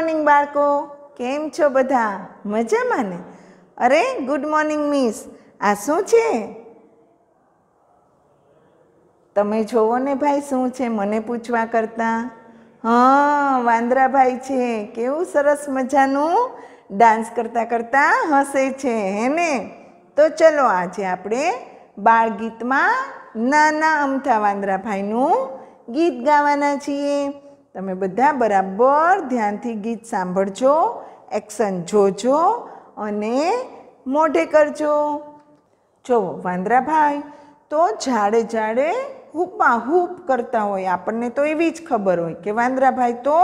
morning બાળકો કેમ છો બધા મજામાં ને અરે ગુડ મોર્નિંગ મિસ આ શું છે તમે જોવો ને ભાઈ શું છે મને પૂછવા કરતા હા વાંદરાભાઈ છે કેવું સરસ મજાનું ડાન્સ કરતા કરતાં હસે છે હે ને તો ચલો આજે આપણે બાળગીતમાં નાના અમથા વાંદરાભાઈનું ગીત ગાવાના છીએ તમે બધા બરાબર ધ્યાનથી ગીત સાંભળજો એક્શન જોજો અને મોઢે કરજો જો વાંદરાભાઈ તો જાડે જાડે હૂપા હૂપ કરતા હોય આપણને તો એવી જ ખબર હોય કે વાંદરાભાઈ તો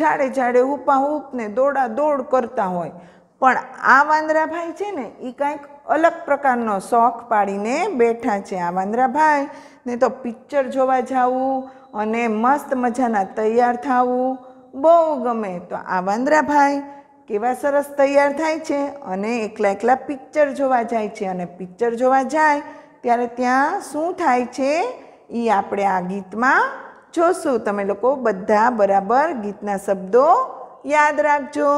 જાડે જાડે હૂપા હૂપને દોડા દોડ કરતા હોય પણ આ વાંદરાભાઈ છે ને એ કાંઈક અલગ પ્રકારનો શોખ પાડીને બેઠા છે આ વાંદરાભાઈ ને તો પિક્ચર જોવા જાવું અને મસ્ત મજાના તૈયાર થવું બહુ ગમે તો આ વાંદરાભાઈ કેવા સરસ તૈયાર થાય છે અને એકલા એકલા પિક્ચર જોવા જાય છે અને પિક્ચર જોવા જાય ત્યારે ત્યાં શું થાય છે એ આપણે આ ગીતમાં જોશું તમે લોકો બધા બરાબર ગીતના શબ્દો યાદ રાખજો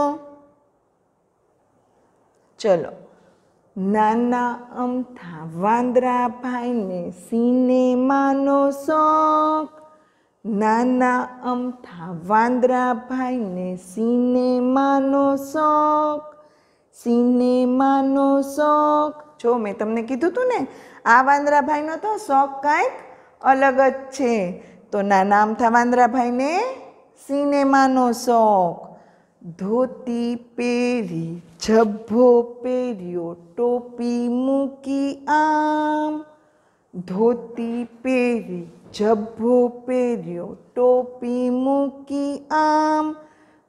ચલો નાના અમથા વાંદરા ભાઈને સિનેમાનો શોખ નાના અમથા વાંદરા ભાઈને સિનેમાનો શોખ સિનેમાનો શોખ જો મેં તમને કીધું હતું ને આ વાંદરાભાઈનો તો શોખ કાંઈક અલગ જ છે તો નાના અમથા વાંદરાભાઈને સિનેમાનો શોખ ધોતી પહેરી જભ્ભો પહેર્યો ટોપી મૂકી આમ ધોતી પહેરી જભ્ભો પહેર્યો ટોપી મૂકી આમ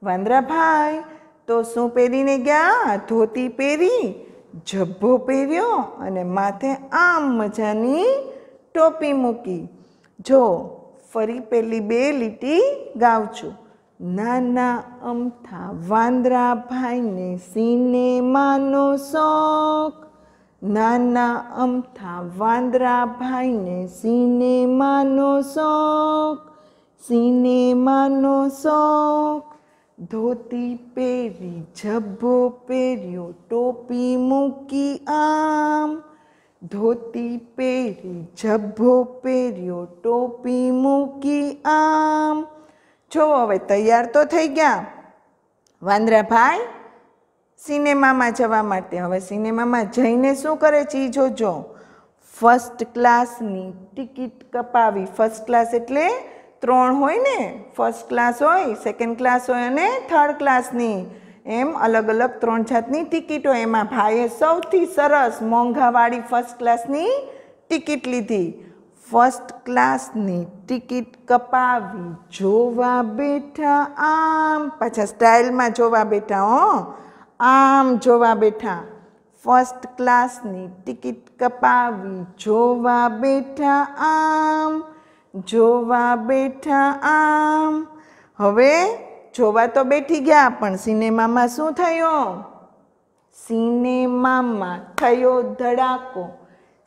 વાંદરાભાઈ તો શું પહેરીને ગયા ધોતી પહેરી જભ્ભો પહેર્યો અને માથે આમ મજાની ટોપી મૂકી જો ફરી પેલી બે લીટી ગાઉં છું નાના અમથા વાંદરાભાઈને સિનેમાનો શોખ નાના અમથા વાંદરા ભાઈને સિનેમાનો શોખ સિનેમાનો શોખ ધોતી પહેરી જબ્બો પહેર્યો ટોપી મૂકી આમ ધોતી પહેરી જબ્બો પહેર્યો ટોપી મૂકી આમ જો હવે તૈયાર તો થઈ ગયા વાંદરા ભાઈ સિનેમામાં જવા માટે હવે સિનેમામાં જઈને શું કરે છે એ જોજો ફર્સ્ટ ક્લાસની ટિકિટ કપાવી ફર્સ્ટ ક્લાસ એટલે ત્રણ હોય ને ફર્સ્ટ ક્લાસ હોય સેકન્ડ ક્લાસ હોય અને થર્ડ ક્લાસની એમ અલગ અલગ ત્રણ જાતની ટિકિટ હોય એમાં ભાઈએ સૌથી સરસ મોંઘાવાળી ફર્સ્ટ ક્લાસની ટિકિટ લીધી ફર્સ્ટ ક્લાસની ટિકિટ કપાવી જોવા બેઠા આમ પાછા સ્ટાઇલમાં જોવા બેઠા હો આમ જોવા બેઠા ફર્સ્ટ ક્લાસની ટિકિટ કપાવી જોવા બેઠા આમ જોવા બેઠા આમ હવે જોવા તો બેઠી ગયા પણ સિનેમામાં શું થયો સિનેમામાં થયો ધડાકો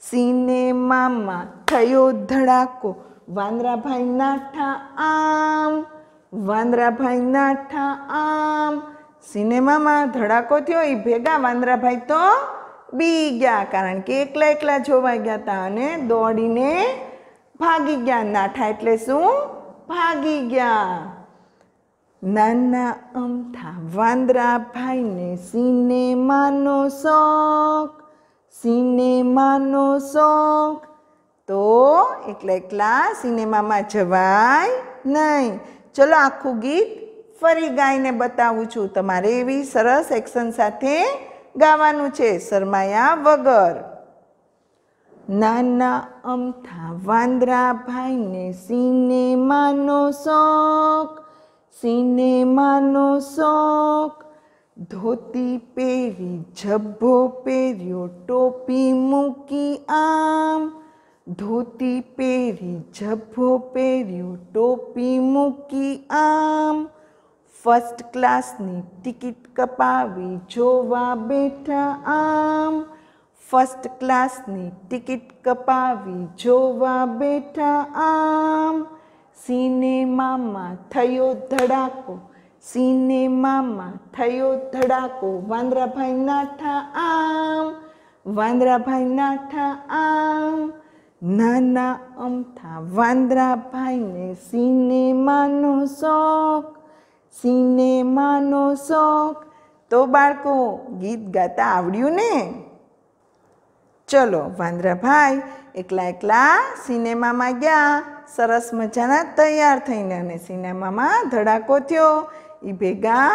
સિનેમામાં થયો ધડાકો વાંદરાભાઈ નાઠા આમ વાંદરાભાઈ નાઠા આમ સિનેમામાં ધડાકો થયો એ ભેગા વાંદરાભાઈ તો બી ગયા કારણ કે એકલા એકલા જોવા ગયા હતા અને દોડીને ભાગી ગયા નાઠા એટલે શું ભાગી ગયા નાના અમથા વાંદરાભાઈને સિનેમાનો શોખ સિનેમાનો શોખ તો એકલા એકલા સિનેમામાં જવાય નહીં ચલો આખું ગીત ફરી ગાઈને બતાવું છું તમારે એવી સરસ એક્શન સાથે ગાવાનું છે શરમાયા વગર નાના અમથા વાંદરા ભાઈને સિનેમાનો શોખ સિનેમાનો શોખ ધોતી પહેરી જબ્ભો પહેર્યો ટોપી મૂકી આમ ધોતી પહેરી જબ્ભો પહેર્યો ટોપી મૂકી આમ ફર્સ્ટ ક્લાસની ટિકિટ કપાવી જોવા બેઠા આમ ફર્સ્ટ ક્લાસની ટિકિટ કપાવી જોવા બેઠા આમ સિનેમામાં થયો ધડાકો સિનેમામાં થયો ધડાકો વાંદરાભાઈ નાઠા આમ વાંદરાભાઈ નાઠા આમ નાના અમથા વાંદરાભાઈને સિનેમાનો શોખ સિનેમાનો શોખ તો બાળકો ગીત ગાતા આવડ્યું ને ચલો વાંદરાભાઈ એકલા એકલા સિનેમામાં ગયા સરસ મજાના તૈયાર થઈને અને સિનેમામાં ધડાકો થયો એ ભેગા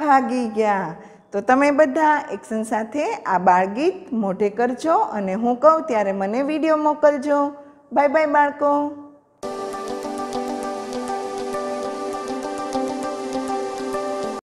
ભાગી ગયા તો તમે બધા એક્શન સાથે આ બાળગીત મોઢે કરજો અને હું કહું ત્યારે મને વિડીયો મોકલજો બાય બાય બાળકો